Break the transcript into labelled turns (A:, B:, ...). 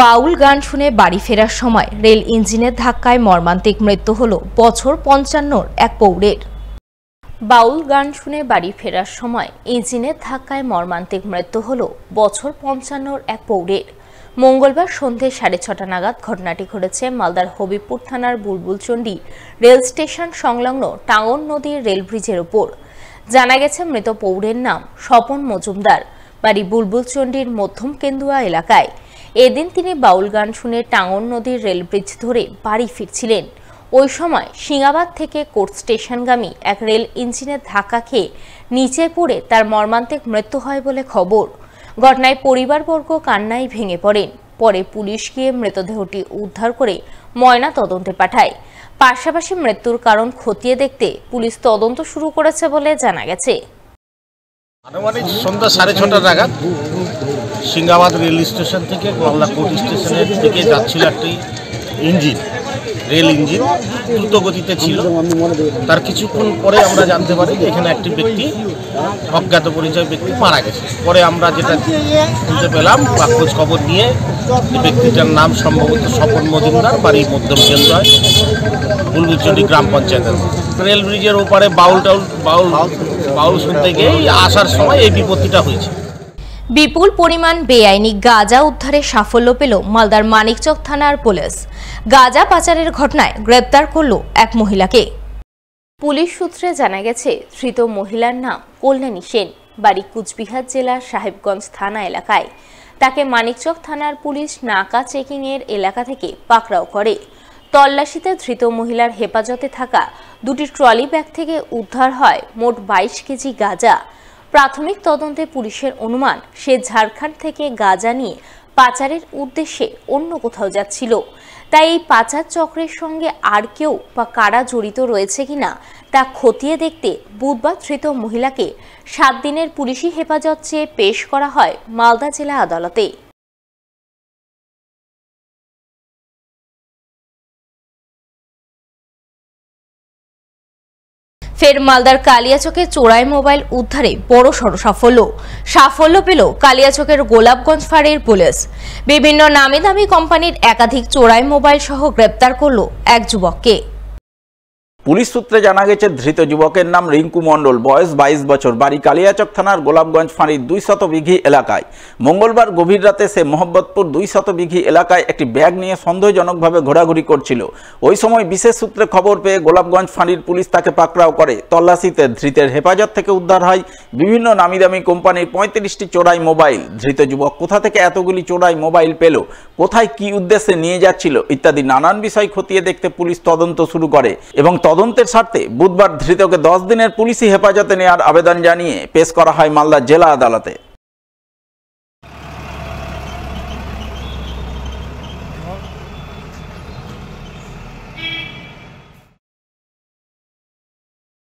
A: বাউল গান শুনে বাড়ি ফেরার সময় রেল ইঞ্জিনের ধাক্কায় মর্মান্তিক মৃত্যু হল বছর পঞ্চান্নর এক পৌরের বাউল গান শুনে বাড়ি ফেরার সময় ইঞ্জিনের ধাক্কায় মর্মান্তিক মৃত্যু হল বছর পঞ্চান্নর এক পৌরের মঙ্গলবার সন্ধে সাড়ে ছটা নাগাদ ঘটনাটি ঘটেছে মালদার হবিপুর থানার বুলবুলচণ্ডী রেল স্টেশন সংলগ্ন টাঙ্গন নদীর রেল ব্রিজের ওপর জানা গেছে মৃত পৌরের নাম স্বপন মজুমদার বাড়ি বুলবুলচণ্ডীর মধ্যম কেন্দুয়া এলাকায় এদিন তিনি বাউল গান শুনে টাঙ্গন নদীর রেলব্রিজ ধরে বাড়ি ফিরছিলেন ওই সময় সিঙ্গাবাদ থেকে কোর্ট স্টেশনগামী এক রেল ইঞ্জিনের ধাক্কা খেয়ে নিচে পড়ে তার মর্মান্তিক মৃত্যু হয় বলে খবর ঘটনায় পরিবারবর্গ কান্নায় ভেঙে পড়েন পরে পুলিশ গিয়ে মৃতদেহটি উদ্ধার করে ময়না তদন্তে পাঠায় পাশাপাশি মৃত্যুর কারণ খতিয়ে দেখতে পুলিশ তদন্ত শুরু করেছে বলে জানা গেছে
B: আনুমানিক সন্ধ্যা সাড়ে ছটা নাগাদ সিঙ্গাবাদ রেল স্টেশন থেকে কোট স্টেশনের থেকে যাচ্ছিল একটি ইঞ্জিন রেল ইঞ্জিন দ্রুত গতিতে ছিল তার কিছুক্ষণ পরে আমরা জানতে পারি যে এখানে একটি ব্যক্তি অজ্ঞাত পরিচয় ব্যক্তি মারা গেছে পরে আমরা যেটা শুনতে পেলাম বা খোঁজ খবর নিয়ে ব্যক্তিটার নাম সম্ভবত স্বপন মজুমদার বাড়ি মধ্যম কেন্দ্রয় ফুলবিচটি গ্রাম পঞ্চায়েতের রেল ব্রিজের ওপারে বাউল টাউল বাউল বাউল শুনতে গিয়েই আসার সময় এই বিপত্তিটা হয়েছে
A: বিপুল পরিমাণ বেআইনি গাঁজা উদ্ধারে সাফল্য পেল মালদার মানিকচক থানার পুলিশ গাঁজা পাচারের ঘটনায় গ্রেপ্তার করল এক মহিলাকে পুলিশ সূত্রে জানা গেছে ধৃত মহিলার নাম কল্যাণী সেন বাড়ি কুচবিহার জেলার সাহেবগঞ্জ থানা এলাকায় তাকে মানিকচক থানার পুলিশ নাকা চেকিংয়ের এলাকা থেকে পাকড়াও করে তল্লাশিতে ধৃত মহিলার হেফাজতে থাকা দুটি ট্রলি ব্যাগ থেকে উদ্ধার হয় মোট বাইশ কেজি গাঁজা প্রাথমিক তদন্তে পুলিশের অনুমান সে ঝাড়খণ্ড থেকে গাজা নিয়ে পাচারের উদ্দেশ্যে অন্য কোথাও যাচ্ছিল তাই এই পাচার চক্রের সঙ্গে আর কেউ বা কারা জড়িত রয়েছে কিনা তা খতিয়ে দেখতে বুধবার ধৃত মহিলাকে সাত দিনের পুলিশি হেফাজত চেয়ে পেশ করা হয় মালদা জেলা আদালতে ফের মালদার কালিয়াচকে চোরাই মোবাইল উদ্ধারে বড় সড় সাফল্য সাফল্য পেল কালিয়াচকের গোলাপগঞ্জ ফাঁড়ির পুলিশ বিভিন্ন নামি দামি কোম্পানির একাধিক চোরাই মোবাইল সহ গ্রেপ্তার করল এক যুবককে
C: পুলিশ সূত্রে জানা গেছে ধৃত যুবকের নাম রিঙ্কু মণ্ডল বয়স বাইশ বছর বাড়ি কালিয়াচক থানার গোলাপগঞ্জ ফাঁড়ির দুই শত বিঘি এলাকায় মঙ্গলবার গভীর রাতে সে মোহাম্মদপুর দুই শত বিঘি এলাকায় একটি ব্যাগ নিয়ে সন্দেহজনকভাবে ঘোরাঘুরি করছিল ওই সময় বিশেষ সূত্রে খবর পেয়ে গোলাপগঞ্জ ফাঁড়ির পুলিশ তাকে পাকড়াও করে তল্লাশিতে ধৃতের হেফাজত থেকে উদ্ধার হয় বিভিন্ন দামি কোম্পানির পঁয়ত্রিশটি চোরাই মোবাইল ধৃত যুবক কোথা থেকে এতগুলি চোরাই মোবাইল পেল কোথায় কি উদ্দেশ্যে নিয়ে যাচ্ছিল ইত্যাদি নানান বিষয় খতিয়ে দেখতে পুলিশ তদন্ত শুরু করে এবং তদন্তের স্বার্থে বুধবার ধৃতকে দশ দিনের পুলিশি হেফাজতে নেওয়ার আবেদন জানিয়ে পেশ করা হয় মালদা জেলা আদালতে